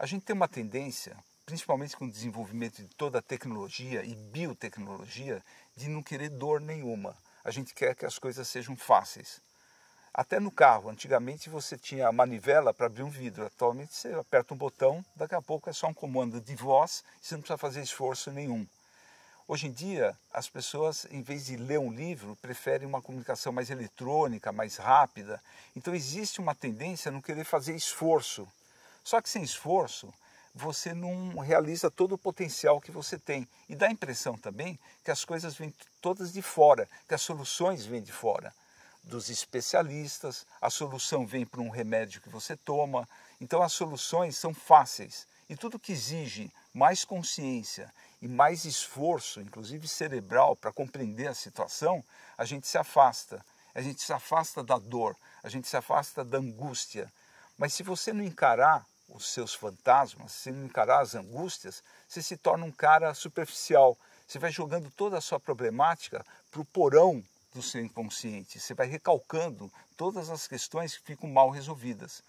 A gente tem uma tendência, principalmente com o desenvolvimento de toda a tecnologia e biotecnologia, de não querer dor nenhuma. A gente quer que as coisas sejam fáceis. Até no carro, antigamente você tinha a manivela para abrir um vidro, atualmente você aperta um botão, daqui a pouco é só um comando de voz e você não precisa fazer esforço nenhum. Hoje em dia, as pessoas, em vez de ler um livro, preferem uma comunicação mais eletrônica, mais rápida. Então, existe uma tendência a não querer fazer esforço só que sem esforço, você não realiza todo o potencial que você tem. E dá a impressão também que as coisas vêm todas de fora, que as soluções vêm de fora. Dos especialistas, a solução vem para um remédio que você toma. Então as soluções são fáceis. E tudo que exige mais consciência e mais esforço, inclusive cerebral, para compreender a situação, a gente se afasta. A gente se afasta da dor, a gente se afasta da angústia. Mas se você não encarar os seus fantasmas, se não encarar as angústias, você se torna um cara superficial. Você vai jogando toda a sua problemática para o porão do seu inconsciente. Você vai recalcando todas as questões que ficam mal resolvidas.